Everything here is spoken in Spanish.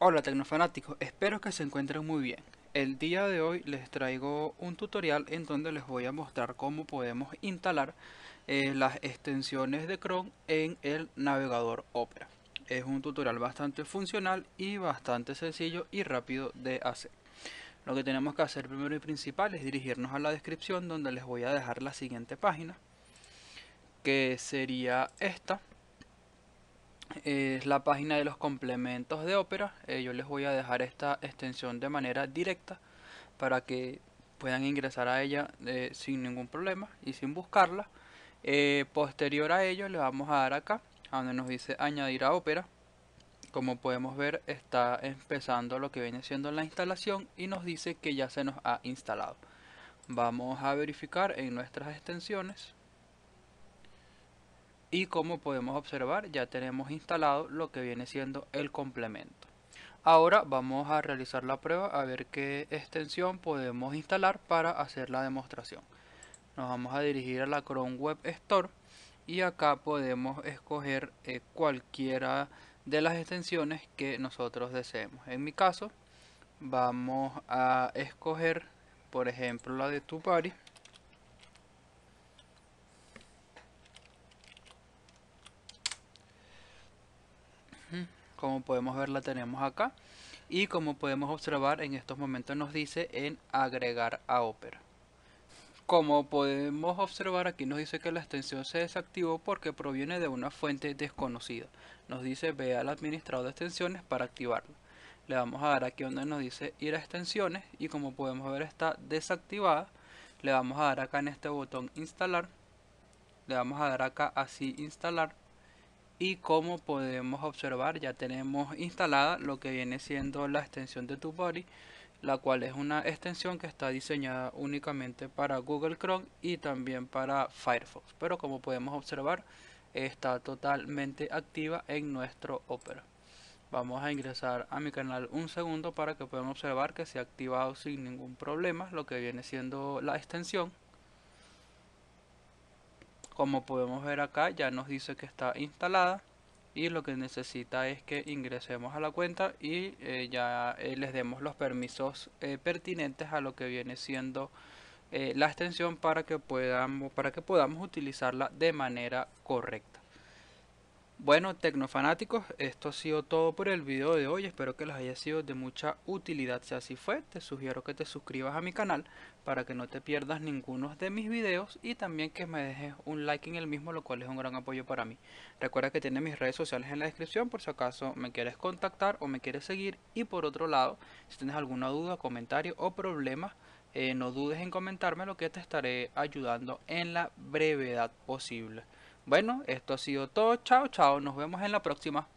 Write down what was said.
Hola tecnofanáticos, espero que se encuentren muy bien. El día de hoy les traigo un tutorial en donde les voy a mostrar cómo podemos instalar eh, las extensiones de Chrome en el navegador Opera. Es un tutorial bastante funcional y bastante sencillo y rápido de hacer. Lo que tenemos que hacer primero y principal es dirigirnos a la descripción donde les voy a dejar la siguiente página que sería esta es la página de los complementos de Opera. Eh, yo les voy a dejar esta extensión de manera directa para que puedan ingresar a ella eh, sin ningún problema y sin buscarla. Eh, posterior a ello le vamos a dar acá, a donde nos dice añadir a Opera. Como podemos ver está empezando lo que viene siendo la instalación y nos dice que ya se nos ha instalado. Vamos a verificar en nuestras extensiones y como podemos observar ya tenemos instalado lo que viene siendo el complemento. Ahora vamos a realizar la prueba a ver qué extensión podemos instalar para hacer la demostración. Nos vamos a dirigir a la Chrome Web Store y acá podemos escoger eh, cualquiera de las extensiones que nosotros deseemos. En mi caso vamos a escoger por ejemplo la de tu Como podemos ver la tenemos acá. Y como podemos observar en estos momentos nos dice en agregar a Opera. Como podemos observar aquí nos dice que la extensión se desactivó porque proviene de una fuente desconocida. Nos dice ve al administrador de extensiones para activarla. Le vamos a dar aquí donde nos dice ir a extensiones y como podemos ver está desactivada. Le vamos a dar acá en este botón instalar. Le vamos a dar acá así instalar y como podemos observar ya tenemos instalada lo que viene siendo la extensión de TubeBuddy la cual es una extensión que está diseñada únicamente para Google Chrome y también para Firefox pero como podemos observar está totalmente activa en nuestro Opera vamos a ingresar a mi canal un segundo para que puedan observar que se ha activado sin ningún problema lo que viene siendo la extensión como podemos ver acá ya nos dice que está instalada y lo que necesita es que ingresemos a la cuenta y eh, ya eh, les demos los permisos eh, pertinentes a lo que viene siendo la extensión para que, para que podamos utilizarla de manera correcta. Bueno, tecnofanáticos, esto ha sido todo por el video de hoy. Espero que les haya sido de mucha utilidad. Si así fue, te sugiero que te suscribas a mi canal para que no te pierdas ninguno de mis videos y también que me dejes un like en el mismo, lo cual es un gran apoyo para mí. Recuerda que tienes mis redes sociales en la descripción por si acaso me quieres contactar o me quieres seguir. Y por otro lado, si tienes alguna duda, comentario o problema, eh, no dudes en comentarme lo que te estaré ayudando en la brevedad posible. Bueno, esto ha sido todo. Chao, chao. Nos vemos en la próxima.